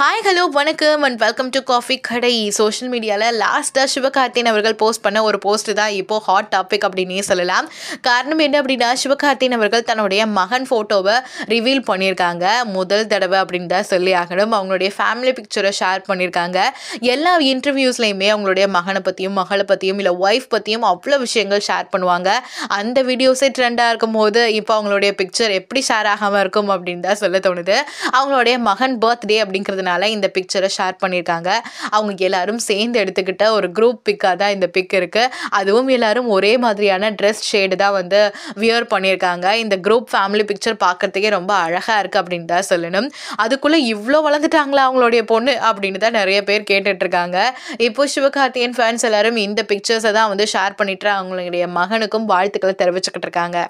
hi hello வணக்கம் and welcome to coffee கடை social மீடியாவில் லாஸ்ட்டாக சிவகார்த்தியன் அவர்கள் போஸ்ட் பண்ண ஒரு போஸ்ட் தான் இப்போது ஹாட் டாபிக் அப்படின்னே சொல்லலாம் காரணம் என்ன அப்படின்னா சிவகார்த்தியன் அவர்கள் தன்னுடைய மகன் ஃபோட்டோவை ரிவீல் பண்ணியிருக்காங்க முதல் தடவை அப்படின்னு தான் சொல்லி ஆகணும் அவங்களுடைய ஃபேமிலி பிக்சரை ஷேர் பண்ணியிருக்காங்க எல்லா இன்டர்வியூஸ்லையுமே அவங்களுடைய மகனை பற்றியும் மகளை பற்றியும் இல்லை ஒய்ஃப் பற்றியும் அவ்வளோ விஷயங்கள் ஷேர் பண்ணுவாங்க அந்த வீடியோஸே ட்ரெண்டாக இருக்கும் போது இப்போ அவங்களுடைய பிக்சர் எப்படி ஷேர் ஆகாமல் இருக்கும் அப்படின்னு தான் சொல்ல தோணுது அவங்களுடைய மகன் பர்த்டே அப்படிங்கிறது இருக்கிறதுனால இந்த பிக்சரை ஷேர் பண்ணியிருக்காங்க அவங்க எல்லாரும் சேர்ந்து எடுத்துக்கிட்ட ஒரு குரூப் பிக்காக தான் இந்த பிக் இருக்குது அதுவும் எல்லாரும் ஒரே மாதிரியான ட்ரெஸ் ஷேடு தான் வந்து வியர் பண்ணியிருக்காங்க இந்த குரூப் ஃபேமிலி பிக்சர் பார்க்கறதுக்கே ரொம்ப அழகாக இருக்குது அப்படின்னு தான் சொல்லணும் அதுக்குள்ளே இவ்வளோ வளர்ந்துட்டாங்களா அவங்களுடைய பொண்ணு அப்படின்னு தான் நிறைய பேர் கேட்டுட்ருக்காங்க இப்போ சிவகார்த்தியன் ஃபேன்ஸ் எல்லாரும் இந்த பிக்சர்ஸை தான் வந்து ஷேர் பண்ணிட்டு அவங்களுடைய மகனுக்கும் வாழ்த்துக்களை தெரிவிச்சுக்கிட்டு இருக்காங்க